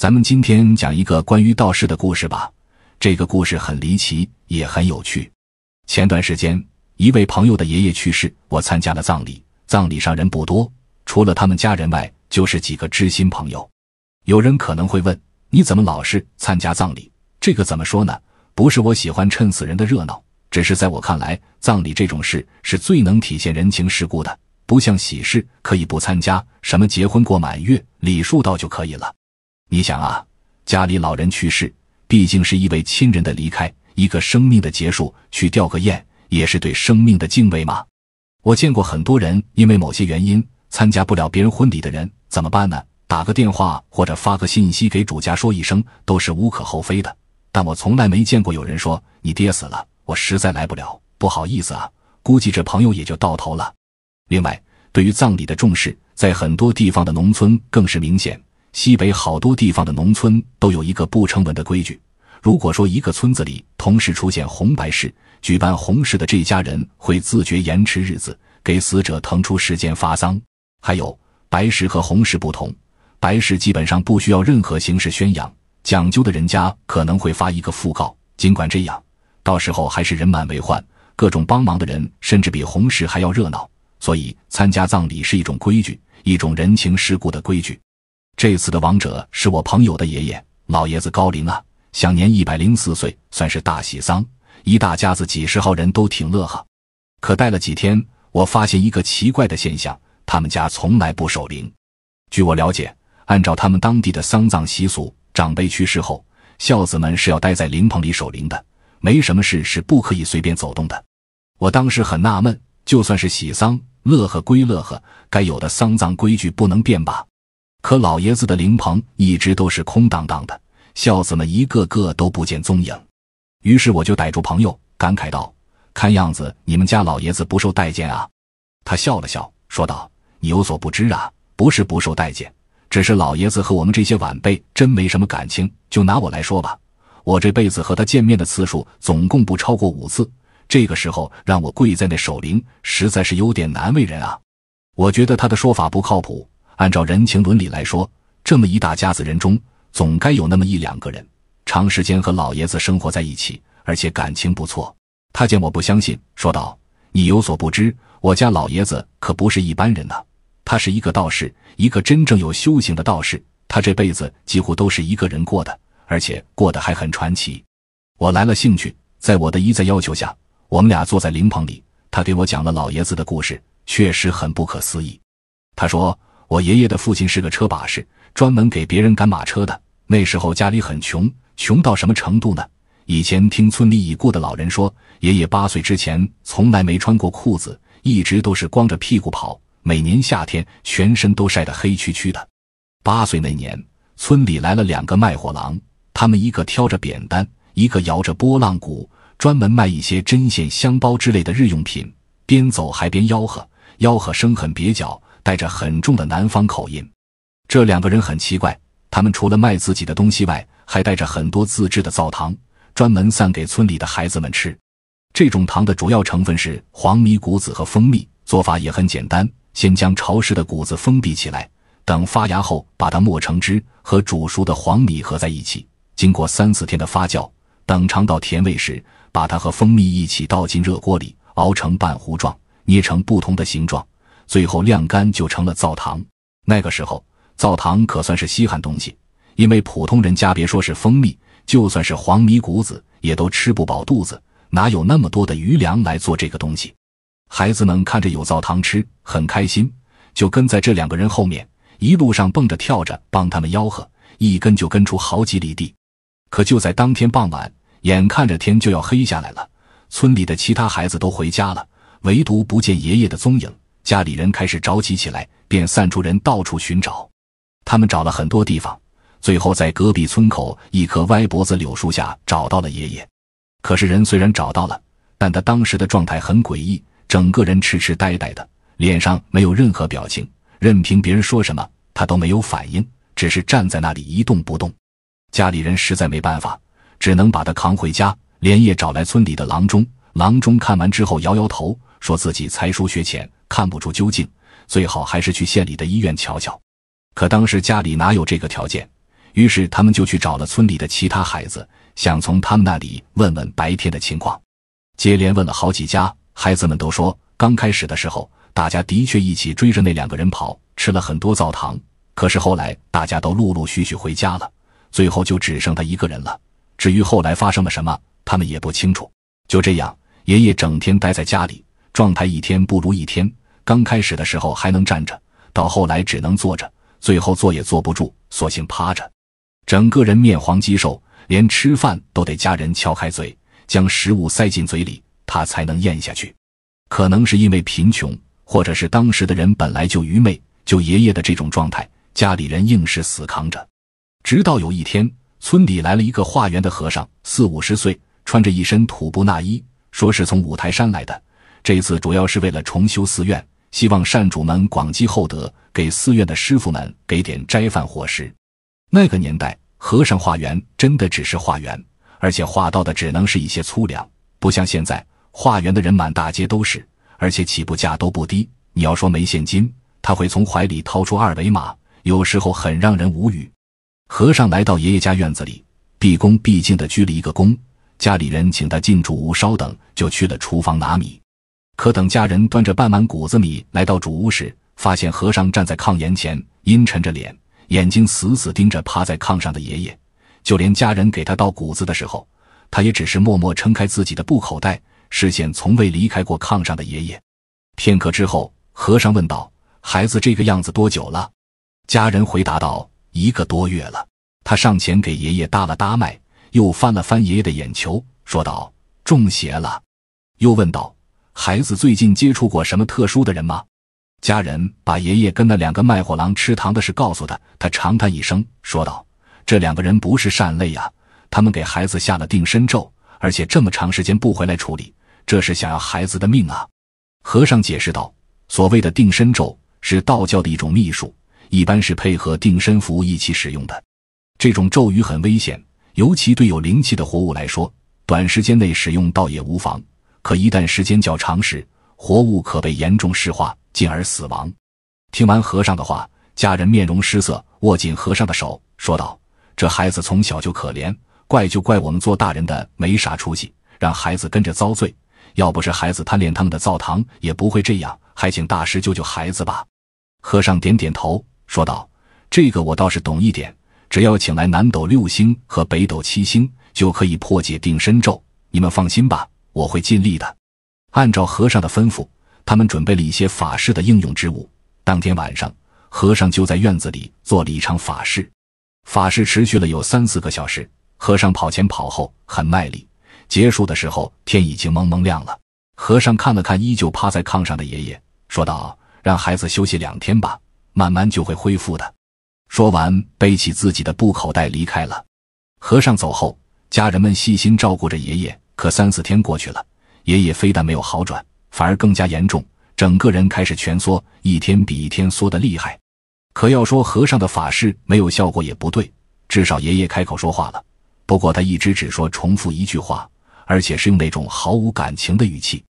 咱们今天讲一个关于道士的故事吧，这个故事很离奇，也很有趣。前段时间，一位朋友的爷爷去世，我参加了葬礼。葬礼上人不多，除了他们家人外，就是几个知心朋友。有人可能会问，你怎么老是参加葬礼？这个怎么说呢？不是我喜欢趁死人的热闹，只是在我看来，葬礼这种事是最能体现人情世故的。不像喜事，可以不参加，什么结婚、过满月、礼数到就可以了。你想啊，家里老人去世，毕竟是一位亲人的离开，一个生命的结束，去吊个唁，也是对生命的敬畏嘛。我见过很多人因为某些原因参加不了别人婚礼的人，怎么办呢？打个电话或者发个信息给主家说一声，都是无可厚非的。但我从来没见过有人说：“你爹死了，我实在来不了，不好意思啊。”估计这朋友也就到头了。另外，对于葬礼的重视，在很多地方的农村更是明显。西北好多地方的农村都有一个不成文的规矩：如果说一个村子里同时出现红白事，举办红事的这家人会自觉延迟日子，给死者腾出时间发丧。还有，白事和红事不同，白事基本上不需要任何形式宣扬，讲究的人家可能会发一个讣告。尽管这样，到时候还是人满为患，各种帮忙的人甚至比红事还要热闹。所以，参加葬礼是一种规矩，一种人情世故的规矩。这次的亡者是我朋友的爷爷，老爷子高龄啊，享年一百零四岁，算是大喜丧。一大家子几十号人都挺乐呵。可待了几天，我发现一个奇怪的现象：他们家从来不守灵。据我了解，按照他们当地的丧葬习俗，长辈去世后，孝子们是要待在灵棚里守灵的，没什么事是不可以随便走动的。我当时很纳闷，就算是喜丧，乐呵归乐呵，该有的丧葬规矩不能变吧？可老爷子的灵棚一直都是空荡荡的，孝子们一个个都不见踪影。于是我就逮住朋友感慨道：“看样子你们家老爷子不受待见啊？”他笑了笑说道：“你有所不知啊，不是不受待见，只是老爷子和我们这些晚辈真没什么感情。就拿我来说吧，我这辈子和他见面的次数总共不超过五次。这个时候让我跪在那守灵，实在是有点难为人啊。”我觉得他的说法不靠谱。按照人情伦理来说，这么一大家子人中，总该有那么一两个人长时间和老爷子生活在一起，而且感情不错。他见我不相信，说道：“你有所不知，我家老爷子可不是一般人呐，他是一个道士，一个真正有修行的道士。他这辈子几乎都是一个人过的，而且过得还很传奇。”我来了兴趣，在我的一再要求下，我们俩坐在灵棚里，他给我讲了老爷子的故事，确实很不可思议。他说。我爷爷的父亲是个车把式，专门给别人赶马车的。那时候家里很穷，穷到什么程度呢？以前听村里已故的老人说，爷爷八岁之前从来没穿过裤子，一直都是光着屁股跑。每年夏天，全身都晒得黑黢黢的。八岁那年，村里来了两个卖货郎，他们一个挑着扁担，一个摇着拨浪鼓，专门卖一些针线、香包之类的日用品，边走还边吆喝，吆喝声很蹩脚。带着很重的南方口音，这两个人很奇怪。他们除了卖自己的东西外，还带着很多自制的灶糖，专门散给村里的孩子们吃。这种糖的主要成分是黄米谷子和蜂蜜，做法也很简单：先将潮湿的谷子封闭起来，等发芽后，把它磨成汁，和煮熟的黄米合在一起，经过三四天的发酵，等尝到甜味时，把它和蜂蜜一起倒进热锅里，熬成半糊状，捏成不同的形状。最后晾干就成了灶糖。那个时候，灶糖可算是稀罕东西，因为普通人家别说是蜂蜜，就算是黄米谷子，也都吃不饱肚子，哪有那么多的余粮来做这个东西？孩子们看着有灶糖吃，很开心，就跟在这两个人后面，一路上蹦着跳着帮他们吆喝，一跟就跟出好几里地。可就在当天傍晚，眼看着天就要黑下来了，村里的其他孩子都回家了，唯独不见爷爷的踪影。家里人开始着急起来，便散出人到处寻找。他们找了很多地方，最后在隔壁村口一棵歪脖子柳树下找到了爷爷。可是人虽然找到了，但他当时的状态很诡异，整个人痴痴呆呆的，脸上没有任何表情，任凭别人说什么，他都没有反应，只是站在那里一动不动。家里人实在没办法，只能把他扛回家，连夜找来村里的郎中。郎中看完之后摇摇头，说自己才疏学浅。看不出究竟，最好还是去县里的医院瞧瞧。可当时家里哪有这个条件？于是他们就去找了村里的其他孩子，想从他们那里问问白天的情况。接连问了好几家，孩子们都说，刚开始的时候大家的确一起追着那两个人跑，吃了很多灶糖。可是后来大家都陆陆续续回家了，最后就只剩他一个人了。至于后来发生了什么，他们也不清楚。就这样，爷爷整天待在家里，状态一天不如一天。刚开始的时候还能站着，到后来只能坐着，最后坐也坐不住，索性趴着，整个人面黄肌瘦，连吃饭都得家人撬开嘴，将食物塞进嘴里，他才能咽下去。可能是因为贫穷，或者是当时的人本来就愚昧，就爷爷的这种状态，家里人硬是死扛着，直到有一天，村里来了一个化缘的和尚，四五十岁，穿着一身土布纳衣，说是从五台山来的，这次主要是为了重修寺院。希望善主们广积厚德，给寺院的师傅们给点斋饭伙食。那个年代，和尚化缘真的只是化缘，而且化到的只能是一些粗粮，不像现在，化缘的人满大街都是，而且起步价都不低。你要说没现金，他会从怀里掏出二维码，有时候很让人无语。和尚来到爷爷家院子里，毕恭毕敬地鞠了一个躬，家里人请他进主屋稍等，就去了厨房拿米。可等家人端着半碗谷子米来到主屋时，发现和尚站在炕沿前，阴沉着脸，眼睛死死盯着趴在炕上的爷爷。就连家人给他倒谷子的时候，他也只是默默撑开自己的布口袋，视线从未离开过炕上的爷爷。片刻之后，和尚问道：“孩子这个样子多久了？”家人回答道：“一个多月了。”他上前给爷爷搭了搭脉，又翻了翻爷爷的眼球，说道：“中邪了。”又问道。孩子最近接触过什么特殊的人吗？家人把爷爷跟那两个卖货郎吃糖的事告诉他，他长叹一声说道：“这两个人不是善类呀，他们给孩子下了定身咒，而且这么长时间不回来处理，这是想要孩子的命啊！”和尚解释道：“所谓的定身咒是道教的一种秘术，一般是配合定身符一起使用的。这种咒语很危险，尤其对有灵气的活物来说，短时间内使用倒也无妨。”可一旦时间较长时，活物可被严重石化，进而死亡。听完和尚的话，家人面容失色，握紧和尚的手，说道：“这孩子从小就可怜，怪就怪我们做大人的没啥出息，让孩子跟着遭罪。要不是孩子贪恋他们的灶堂，也不会这样。还请大师救救孩子吧。”和尚点点头，说道：“这个我倒是懂一点，只要请来南斗六星和北斗七星，就可以破解定身咒。你们放心吧。”我会尽力的。按照和尚的吩咐，他们准备了一些法事的应用之物。当天晚上，和尚就在院子里做了一场法事。法事持续了有三四个小时，和尚跑前跑后，很卖力。结束的时候，天已经蒙蒙亮了。和尚看了看依旧趴在炕上的爷爷，说道：“让孩子休息两天吧，慢慢就会恢复的。”说完，背起自己的布口袋离开了。和尚走后，家人们细心照顾着爷爷。可三四天过去了，爷爷非但没有好转，反而更加严重，整个人开始蜷缩，一天比一天缩的厉害。可要说和尚的法事没有效果也不对，至少爷爷开口说话了。不过他一直只说重复一句话，而且是用那种毫无感情的语气。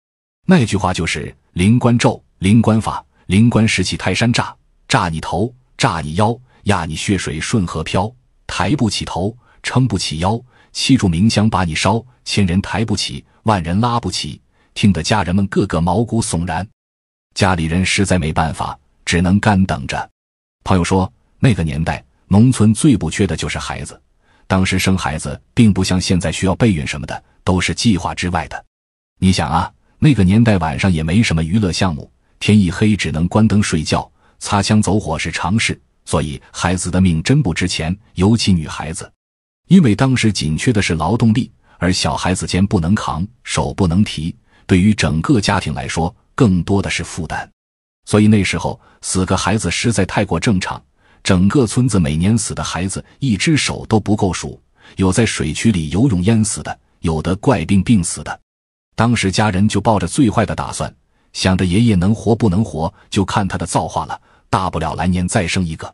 那句话就是“灵官咒，灵官法，灵官拾起泰山炸，炸你头，炸你腰，压你血水顺河漂，抬不起头，撑不起腰。”七柱明香把你烧，千人抬不起，万人拉不起，听得家人们个个毛骨悚然。家里人实在没办法，只能干等着。朋友说，那个年代农村最不缺的就是孩子，当时生孩子并不像现在需要备孕什么的，都是计划之外的。你想啊，那个年代晚上也没什么娱乐项目，天一黑只能关灯睡觉，擦枪走火是常事，所以孩子的命真不值钱，尤其女孩子。因为当时紧缺的是劳动力，而小孩子肩不能扛，手不能提，对于整个家庭来说，更多的是负担。所以那时候死个孩子实在太过正常，整个村子每年死的孩子一只手都不够数。有在水渠里游泳淹死的，有的怪病病死的。当时家人就抱着最坏的打算，想着爷爷能活不能活就看他的造化了，大不了来年再生一个。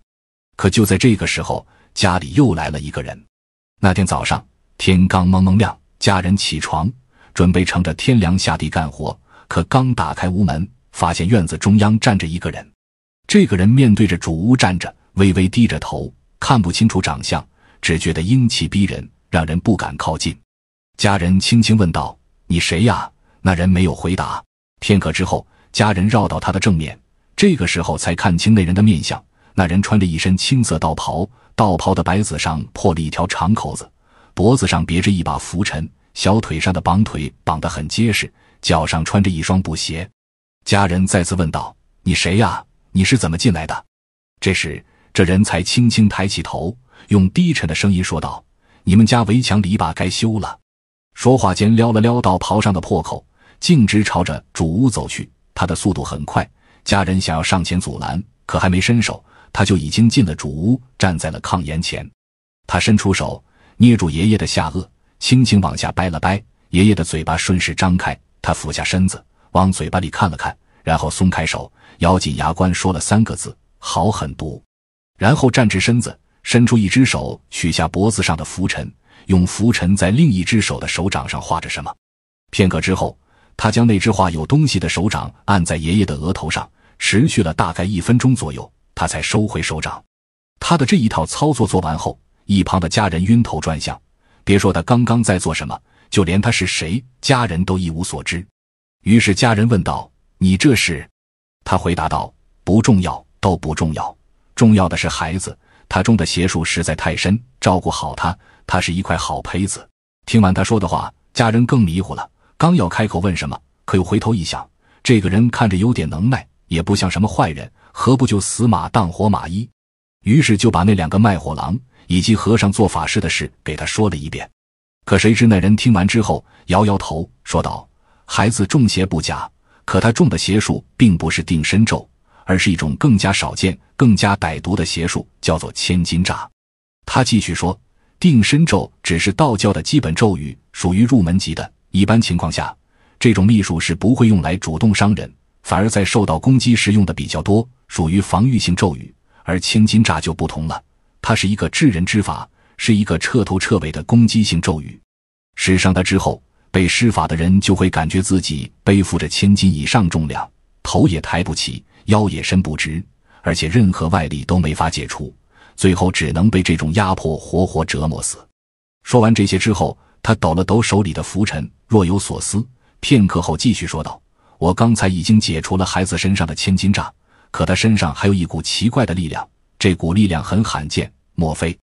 可就在这个时候，家里又来了一个人。那天早上，天刚蒙蒙亮，家人起床，准备乘着天凉下地干活。可刚打开屋门，发现院子中央站着一个人。这个人面对着主屋站着，微微低着头，看不清楚长相，只觉得英气逼人，让人不敢靠近。家人轻轻问道：“你谁呀？”那人没有回答。片刻之后，家人绕到他的正面，这个时候才看清那人的面相。那人穿着一身青色道袍。道袍的白子上破了一条长口子，脖子上别着一把拂尘，小腿上的绑腿绑得很结实，脚上穿着一双布鞋。家人再次问道：“你谁呀？你是怎么进来的？”这时，这人才轻轻抬起头，用低沉的声音说道：“你们家围墙篱笆该修了。”说话间，撩了撩道袍上的破口，径直朝着主屋走去。他的速度很快，家人想要上前阻拦，可还没伸手。他就已经进了主屋，站在了炕沿前。他伸出手，捏住爷爷的下颚，轻轻往下掰了掰。爷爷的嘴巴顺势张开。他俯下身子，往嘴巴里看了看，然后松开手，咬紧牙关，说了三个字：“好狠毒。”然后站直身子，伸出一只手，取下脖子上的拂尘，用拂尘在另一只手的手掌上画着什么。片刻之后，他将那只画有东西的手掌按在爷爷的额头上，持续了大概一分钟左右。他才收回手掌，他的这一套操作做完后，一旁的家人晕头转向。别说他刚刚在做什么，就连他是谁，家人都一无所知。于是家人问道：“你这是？”他回答道：“不重要，都不重要。重要的是孩子，他中的邪术实在太深，照顾好他。他是一块好胚子。”听完他说的话，家人更迷糊了，刚要开口问什么，可又回头一想，这个人看着有点能耐，也不像什么坏人。何不就死马当活马医？于是就把那两个卖火狼以及和尚做法事的事给他说了一遍。可谁知那人听完之后摇摇头，说道：“孩子中邪不假，可他中的邪术并不是定身咒，而是一种更加少见、更加歹毒的邪术，叫做千金扎。”他继续说：“定身咒只是道教的基本咒语，属于入门级的。一般情况下，这种秘术是不会用来主动伤人，反而在受到攻击时用的比较多。”属于防御性咒语，而千金炸就不同了，它是一个制人之法，是一个彻头彻尾的攻击性咒语。施上它之后，被施法的人就会感觉自己背负着千斤以上重量，头也抬不起，腰也伸不直，而且任何外力都没法解除，最后只能被这种压迫活活折磨死。说完这些之后，他抖了抖手里的拂尘，若有所思。片刻后，继续说道：“我刚才已经解除了孩子身上的千斤炸。”可他身上还有一股奇怪的力量，这股力量很罕见。莫非？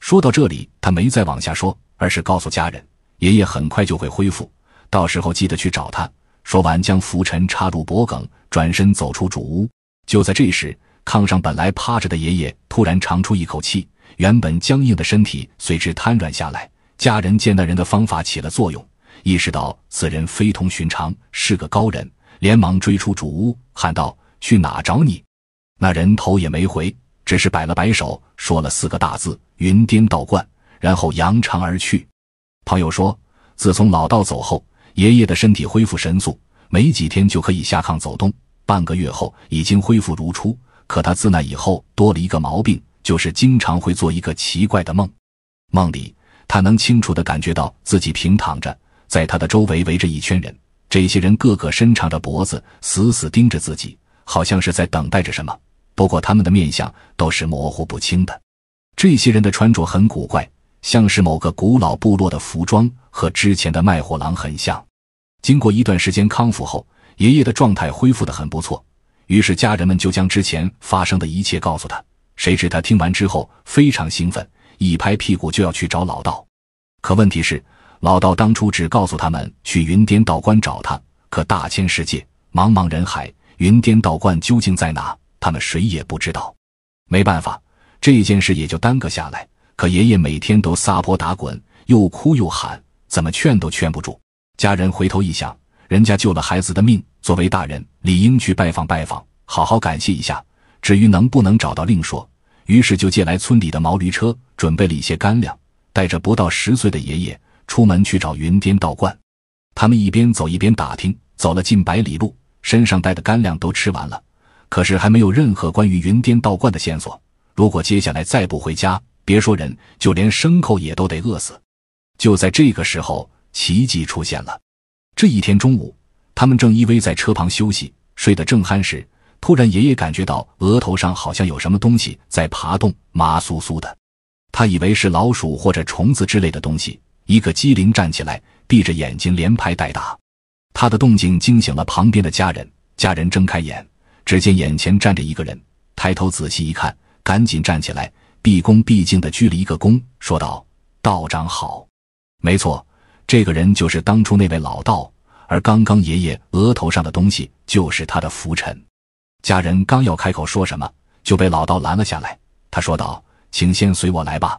说到这里，他没再往下说，而是告诉家人：“爷爷很快就会恢复，到时候记得去找他。”说完，将拂尘插入脖梗，转身走出主屋。就在这时，炕上本来趴着的爷爷突然长出一口气，原本僵硬的身体随之瘫软下来。家人见那人的方法起了作用，意识到此人非同寻常，是个高人，连忙追出主屋，喊道。去哪找你？那人头也没回，只是摆了摆手，说了四个大字：“云颠道观”，然后扬长而去。朋友说，自从老道走后，爷爷的身体恢复神速，没几天就可以下炕走动，半个月后已经恢复如初。可他自那以后多了一个毛病，就是经常会做一个奇怪的梦。梦里，他能清楚地感觉到自己平躺着，在他的周围围着一圈人，这些人个个伸长着脖子，死死盯着自己。好像是在等待着什么，不过他们的面相都是模糊不清的。这些人的穿着很古怪，像是某个古老部落的服装，和之前的卖货郎很像。经过一段时间康复后，爷爷的状态恢复的很不错，于是家人们就将之前发生的一切告诉他。谁知他听完之后非常兴奋，一拍屁股就要去找老道。可问题是，老道当初只告诉他们去云巅道观找他，可大千世界，茫茫人海。云颠道观究竟在哪？他们谁也不知道。没办法，这件事也就耽搁下来。可爷爷每天都撒泼打滚，又哭又喊，怎么劝都劝不住。家人回头一想，人家救了孩子的命，作为大人理应去拜访拜访，好好感谢一下。至于能不能找到，另说。于是就借来村里的毛驴车，准备了一些干粮，带着不到十岁的爷爷出门去找云颠道观。他们一边走一边打听，走了近百里路。身上带的干粮都吃完了，可是还没有任何关于云巅道观的线索。如果接下来再不回家，别说人，就连牲口也都得饿死。就在这个时候，奇迹出现了。这一天中午，他们正依偎在车旁休息，睡得正酣时，突然爷爷感觉到额头上好像有什么东西在爬动，麻酥酥的。他以为是老鼠或者虫子之类的东西，一个机灵站起来，闭着眼睛连拍带打。他的动静惊醒了旁边的家人，家人睁开眼，只见眼前站着一个人，抬头仔细一看，赶紧站起来，毕恭毕敬地鞠了一个躬，说道：“道长好。”没错，这个人就是当初那位老道，而刚刚爷爷额头上的东西就是他的拂尘。家人刚要开口说什么，就被老道拦了下来。他说道：“请先随我来吧。”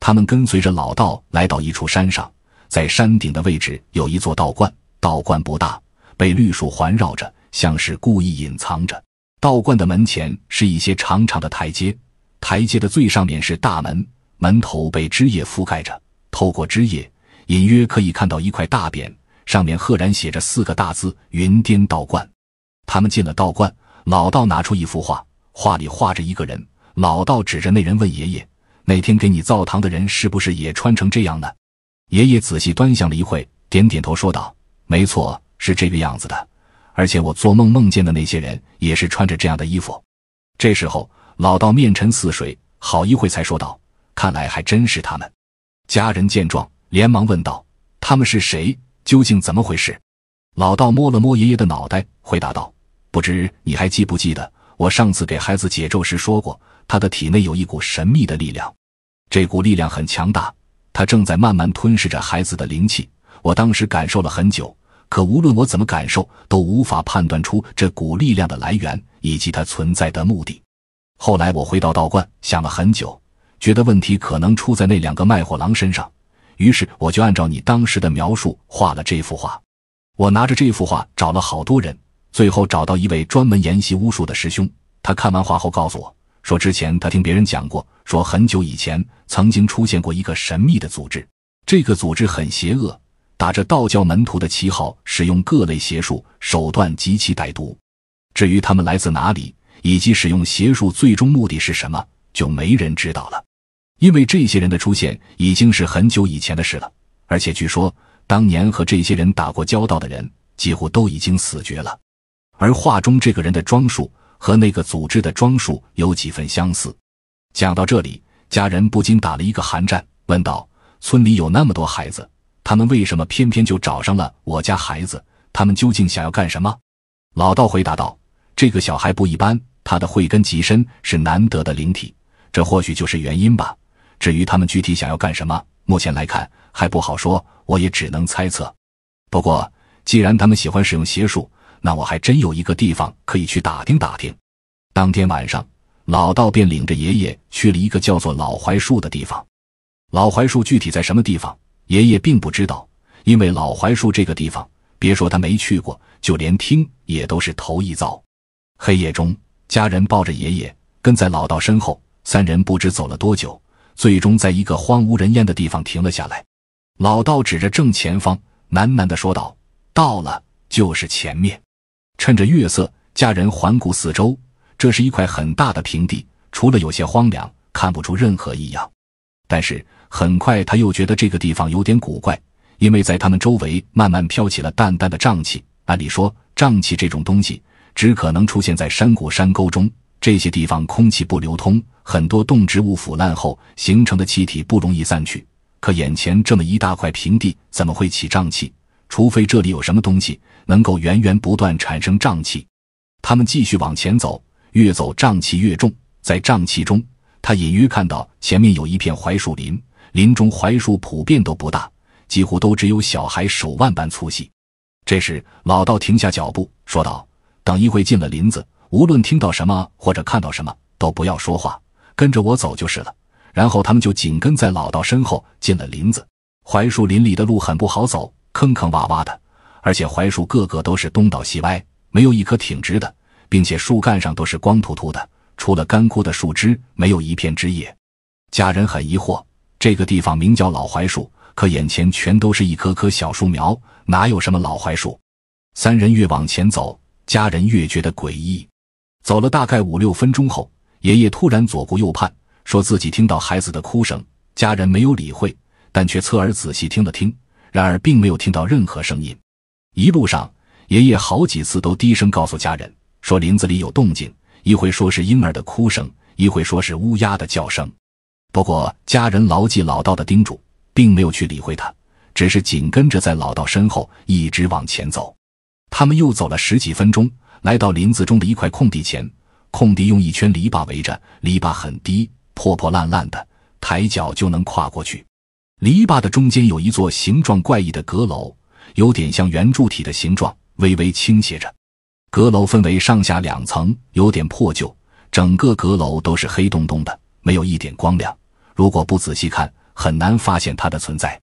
他们跟随着老道来到一处山上，在山顶的位置有一座道观。道观不大，被绿树环绕着，像是故意隐藏着。道观的门前是一些长长的台阶，台阶的最上面是大门，门头被枝叶覆盖着。透过枝叶，隐约可以看到一块大匾，上面赫然写着四个大字“云巅道观”。他们进了道观，老道拿出一幅画，画里画着一个人。老道指着那人问爷爷：“那天给你造堂的人是不是也穿成这样呢？”爷爷仔细端详了一会，点点头说道。没错，是这个样子的，而且我做梦梦见的那些人也是穿着这样的衣服。这时候，老道面沉似水，好一会才说道：“看来还真是他们。”家人见状，连忙问道：“他们是谁？究竟怎么回事？”老道摸了摸爷爷的脑袋，回答道：“不知你还记不记得，我上次给孩子解咒时说过，他的体内有一股神秘的力量，这股力量很强大，他正在慢慢吞噬着孩子的灵气。”我当时感受了很久，可无论我怎么感受，都无法判断出这股力量的来源以及它存在的目的。后来我回到道观，想了很久，觉得问题可能出在那两个卖货郎身上，于是我就按照你当时的描述画了这幅画。我拿着这幅画找了好多人，最后找到一位专门研习巫术的师兄。他看完画后告诉我，说之前他听别人讲过，说很久以前曾经出现过一个神秘的组织，这个组织很邪恶。打着道教门徒的旗号，使用各类邪术，手段极其歹毒。至于他们来自哪里，以及使用邪术最终目的是什么，就没人知道了。因为这些人的出现已经是很久以前的事了，而且据说当年和这些人打过交道的人几乎都已经死绝了。而画中这个人的装束和那个组织的装束有几分相似。讲到这里，家人不禁打了一个寒战，问道：“村里有那么多孩子？”他们为什么偏偏就找上了我家孩子？他们究竟想要干什么？老道回答道：“这个小孩不一般，他的慧根极深，是难得的灵体，这或许就是原因吧。至于他们具体想要干什么，目前来看还不好说，我也只能猜测。不过，既然他们喜欢使用邪术，那我还真有一个地方可以去打听打听。”当天晚上，老道便领着爷爷去了一个叫做老槐树的地方。老槐树具体在什么地方？爷爷并不知道，因为老槐树这个地方，别说他没去过，就连听也都是头一遭。黑夜中，家人抱着爷爷，跟在老道身后，三人不知走了多久，最终在一个荒无人烟的地方停了下来。老道指着正前方，喃喃地说道：“到了，就是前面。”趁着月色，家人环顾四周，这是一块很大的平地，除了有些荒凉，看不出任何异样。但是。很快，他又觉得这个地方有点古怪，因为在他们周围慢慢飘起了淡淡的瘴气。按理说，瘴气这种东西只可能出现在山谷、山沟中，这些地方空气不流通，很多动植物腐烂后形成的气体不容易散去。可眼前这么一大块平地，怎么会起瘴气？除非这里有什么东西能够源源不断产生瘴气。他们继续往前走，越走瘴气越重。在瘴气中，他隐约看到前面有一片槐树林。林中槐树普遍都不大，几乎都只有小孩手腕般粗细。这时，老道停下脚步，说道：“等一会进了林子，无论听到什么或者看到什么，都不要说话，跟着我走就是了。”然后他们就紧跟在老道身后进了林子。槐树林里的路很不好走，坑坑洼洼的，而且槐树个个都是东倒西歪，没有一棵挺直的，并且树干上都是光秃秃的，除了干枯的树枝，没有一片枝叶。家人很疑惑。这个地方名叫老槐树，可眼前全都是一棵棵小树苗，哪有什么老槐树？三人越往前走，家人越觉得诡异。走了大概五六分钟后，爷爷突然左顾右盼，说自己听到孩子的哭声。家人没有理会，但却侧耳仔细听了听，然而并没有听到任何声音。一路上，爷爷好几次都低声告诉家人说林子里有动静，一会说是婴儿的哭声，一会说是乌鸦的叫声。不过家人牢记老道的叮嘱，并没有去理会他，只是紧跟着在老道身后一直往前走。他们又走了十几分钟，来到林子中的一块空地前。空地用一圈篱笆围着，篱笆很低，破破烂烂的，抬脚就能跨过去。篱笆的中间有一座形状怪异的阁楼，有点像圆柱体的形状，微微倾斜着。阁楼分为上下两层，有点破旧，整个阁楼都是黑洞洞的，没有一点光亮。如果不仔细看，很难发现它的存在。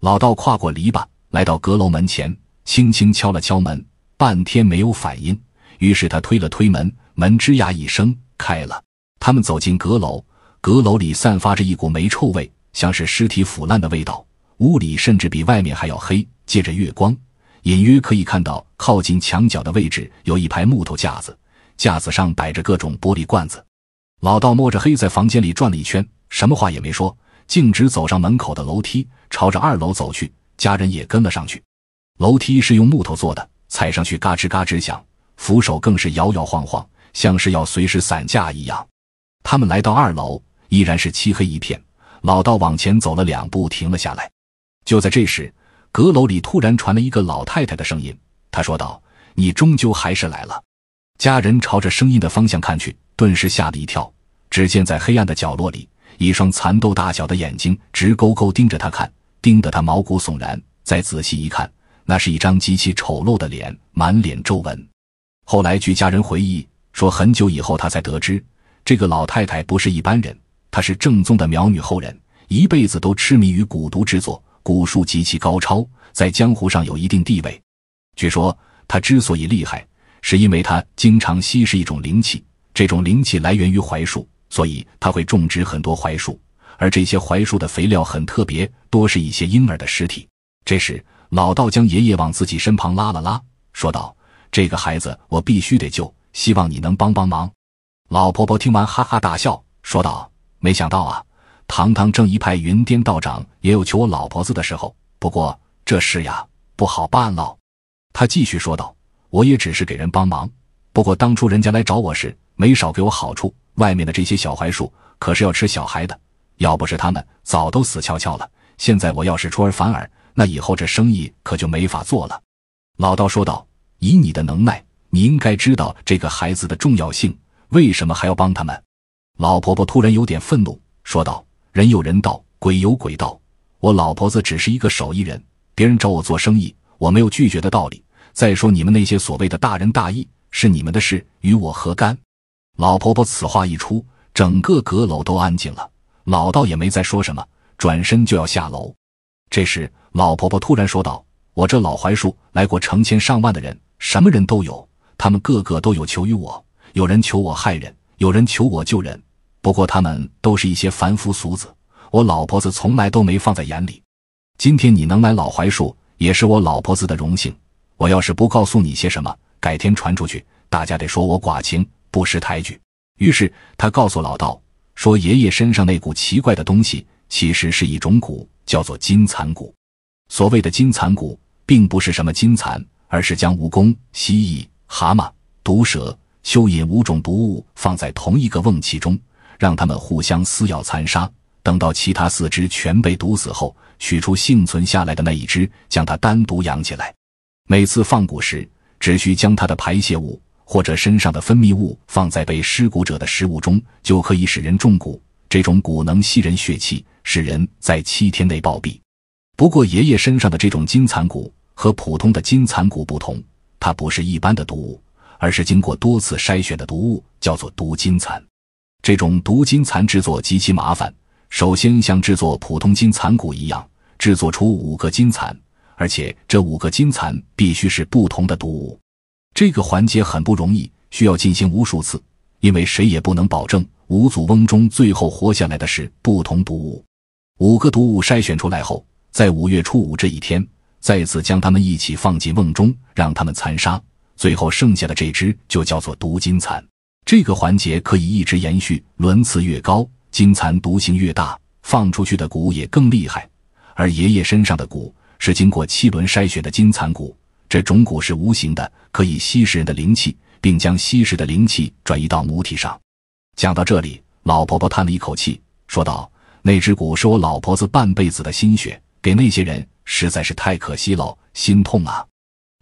老道跨过篱笆，来到阁楼门前，轻轻敲了敲门，半天没有反应。于是他推了推门，门吱呀一声开了。他们走进阁楼，阁楼里散发着一股霉臭味，像是尸体腐烂的味道。屋里甚至比外面还要黑。借着月光，隐约可以看到靠近墙角的位置有一排木头架子，架子上摆着各种玻璃罐子。老道摸着黑在房间里转了一圈。什么话也没说，径直走上门口的楼梯，朝着二楼走去。家人也跟了上去。楼梯是用木头做的，踩上去嘎吱嘎吱响，扶手更是摇摇晃晃，像是要随时散架一样。他们来到二楼，依然是漆黑一片。老道往前走了两步，停了下来。就在这时，阁楼里突然传来一个老太太的声音。她说道：“你终究还是来了。”家人朝着声音的方向看去，顿时吓了一跳。只见在黑暗的角落里。一双蚕豆大小的眼睛直勾勾盯着他看，盯得他毛骨悚然。再仔细一看，那是一张极其丑陋的脸，满脸皱纹。后来，据家人回忆说，很久以后他才得知，这个老太太不是一般人，她是正宗的苗女后人，一辈子都痴迷于蛊毒制作，蛊术极其高超，在江湖上有一定地位。据说，她之所以厉害，是因为她经常吸食一种灵气，这种灵气来源于槐树。所以他会种植很多槐树，而这些槐树的肥料很特别，多是一些婴儿的尸体。这时，老道将爷爷往自己身旁拉了拉，说道：“这个孩子我必须得救，希望你能帮帮忙。”老婆婆听完哈哈大笑，说道：“没想到啊，堂堂正一派云巅道长也有求我老婆子的时候。不过这事呀，不好办喽。”他继续说道：“我也只是给人帮忙，不过当初人家来找我时，没少给我好处。”外面的这些小槐树可是要吃小孩的，要不是他们，早都死翘翘了。现在我要是出尔反尔，那以后这生意可就没法做了。”老道说道，“以你的能耐，你应该知道这个孩子的重要性，为什么还要帮他们？”老婆婆突然有点愤怒，说道：“人有人道，鬼有鬼道。我老婆子只是一个手艺人，别人找我做生意，我没有拒绝的道理。再说你们那些所谓的大仁大义，是你们的事，与我何干？”老婆婆此话一出，整个阁楼都安静了。老道也没再说什么，转身就要下楼。这时，老婆婆突然说道：“我这老槐树来过成千上万的人，什么人都有，他们个个都有求于我。有人求我害人，有人求我救人。不过他们都是一些凡夫俗子，我老婆子从来都没放在眼里。今天你能来老槐树，也是我老婆子的荣幸。我要是不告诉你些什么，改天传出去，大家得说我寡情。”不识抬举，于是他告诉老道说：“爷爷身上那股奇怪的东西，其实是一种蛊，叫做金蚕蛊。所谓的金蚕蛊，并不是什么金蚕，而是将蜈蚣、蜥蜴、蛤蟆、毒蛇、蚯蚓五种毒物放在同一个瓮器中，让它们互相撕咬残杀，等到其他四只全被毒死后，取出幸存下来的那一只，将它单独养起来。每次放蛊时，只需将它的排泄物。”或者身上的分泌物放在被尸骨者的食物中，就可以使人中蛊。这种蛊能吸人血气，使人在七天内暴毙。不过，爷爷身上的这种金蚕蛊和普通的金蚕蛊不同，它不是一般的毒物，而是经过多次筛选的毒物，叫做毒金蚕。这种毒金蚕制作极其麻烦，首先像制作普通金蚕蛊一样，制作出五个金蚕，而且这五个金蚕必须是不同的毒物。这个环节很不容易，需要进行无数次，因为谁也不能保证五祖翁中最后活下来的是不同毒物。五个毒物筛选出来后，在五月初五这一天，再次将他们一起放进瓮中，让他们残杀。最后剩下的这只就叫做毒金蚕。这个环节可以一直延续，轮次越高，金蚕毒性越大，放出去的蛊也更厉害。而爷爷身上的蛊是经过七轮筛选的金蚕蛊。这种骨是无形的，可以吸食人的灵气，并将吸食的灵气转移到母体上。讲到这里，老婆婆叹了一口气，说道：“那只骨是我老婆子半辈子的心血，给那些人实在是太可惜了，心痛啊！”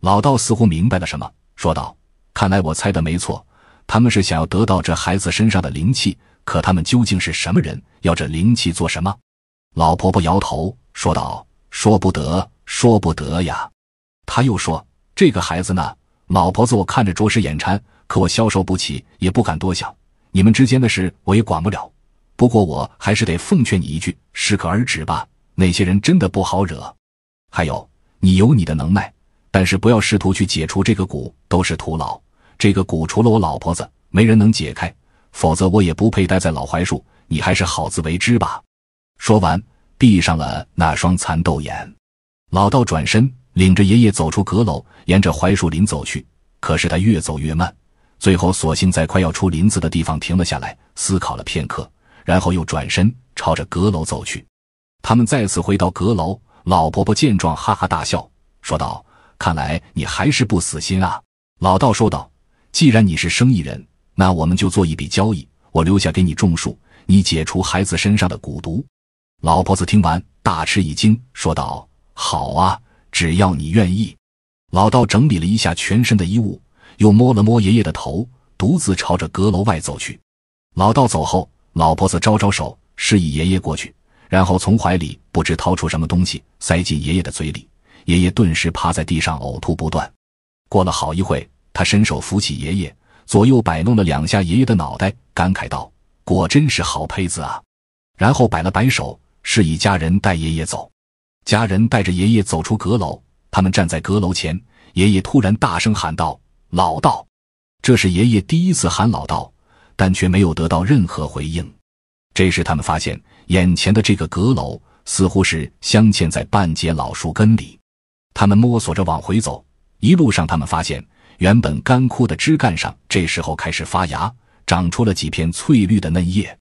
老道似乎明白了什么，说道：“看来我猜的没错，他们是想要得到这孩子身上的灵气。可他们究竟是什么人？要这灵气做什么？”老婆婆摇头说道：“说不得，说不得呀。”他又说：“这个孩子呢，老婆子，我看着着实眼馋，可我消受不起，也不敢多想。你们之间的事，我也管不了。不过，我还是得奉劝你一句，适可而止吧。那些人真的不好惹。还有，你有你的能耐，但是不要试图去解除这个蛊，都是徒劳。这个蛊除了我老婆子，没人能解开。否则，我也不配待在老槐树。你还是好自为之吧。”说完，闭上了那双蚕豆眼。老道转身。领着爷爷走出阁楼，沿着槐树林走去。可是他越走越慢，最后索性在快要出林子的地方停了下来，思考了片刻，然后又转身朝着阁楼走去。他们再次回到阁楼，老婆婆见状哈哈大笑，说道：“看来你还是不死心啊。”老道说道：“既然你是生意人，那我们就做一笔交易。我留下给你种树，你解除孩子身上的蛊毒。”老婆子听完大吃一惊，说道：“好啊。”只要你愿意，老道整理了一下全身的衣物，又摸了摸爷爷的头，独自朝着阁楼外走去。老道走后，老婆子招招手，示意爷爷过去，然后从怀里不知掏出什么东西塞进爷爷的嘴里。爷爷顿时趴在地上呕吐不断。过了好一会，他伸手扶起爷爷，左右摆弄了两下爷爷的脑袋，感慨道：“果真是好胚子啊！”然后摆了摆手，示意家人带爷爷走。家人带着爷爷走出阁楼，他们站在阁楼前，爷爷突然大声喊道：“老道！”这是爷爷第一次喊老道，但却没有得到任何回应。这时，他们发现眼前的这个阁楼似乎是镶嵌在半截老树根里。他们摸索着往回走，一路上他们发现，原本干枯的枝干上，这时候开始发芽，长出了几片翠绿的嫩叶。